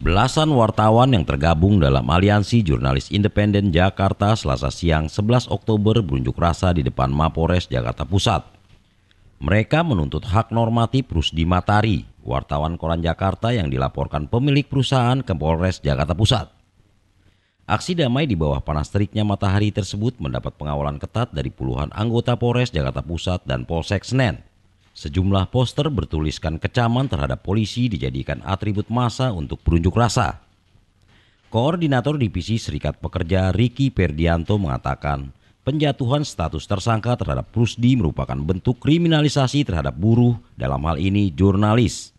Belasan wartawan yang tergabung dalam Aliansi Jurnalis Independen Jakarta selasa siang 11 Oktober berunjuk rasa di depan Mapores Jakarta Pusat. Mereka menuntut hak normatif Rusdi Matari, wartawan koran Jakarta yang dilaporkan pemilik perusahaan ke Polres Jakarta Pusat. Aksi damai di bawah panas teriknya matahari tersebut mendapat pengawalan ketat dari puluhan anggota Polres Jakarta Pusat dan Polsek Senen – Sejumlah poster bertuliskan kecaman terhadap polisi dijadikan atribut massa untuk berunjuk rasa. Koordinator Divisi Serikat Pekerja Riki Perdianto mengatakan, penjatuhan status tersangka terhadap Rusdi merupakan bentuk kriminalisasi terhadap buruh, dalam hal ini jurnalis.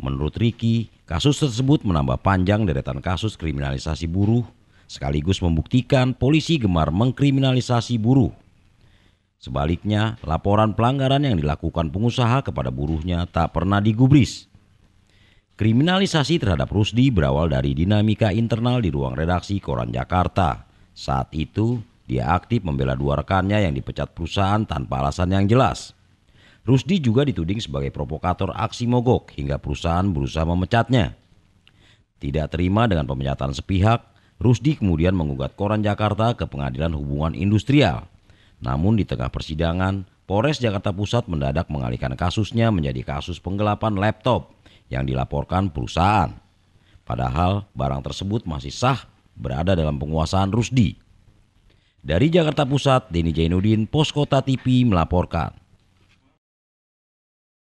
Menurut Riki, kasus tersebut menambah panjang deretan kasus kriminalisasi buruh, sekaligus membuktikan polisi gemar mengkriminalisasi buruh. Sebaliknya, laporan pelanggaran yang dilakukan pengusaha kepada buruhnya tak pernah digubris. Kriminalisasi terhadap Rusdi berawal dari dinamika internal di ruang redaksi Koran Jakarta. Saat itu, dia aktif membela dua rekannya yang dipecat perusahaan tanpa alasan yang jelas. Rusdi juga dituding sebagai provokator aksi mogok hingga perusahaan berusaha memecatnya. Tidak terima dengan pemecatan sepihak, Rusdi kemudian mengugat Koran Jakarta ke Pengadilan Hubungan Industrial – namun di tengah persidangan, Polres Jakarta Pusat mendadak mengalihkan kasusnya menjadi kasus penggelapan laptop yang dilaporkan perusahaan. Padahal barang tersebut masih sah berada dalam penguasaan Rusdi. Dari Jakarta Pusat, Denny Jainuddin, Poskota TV melaporkan.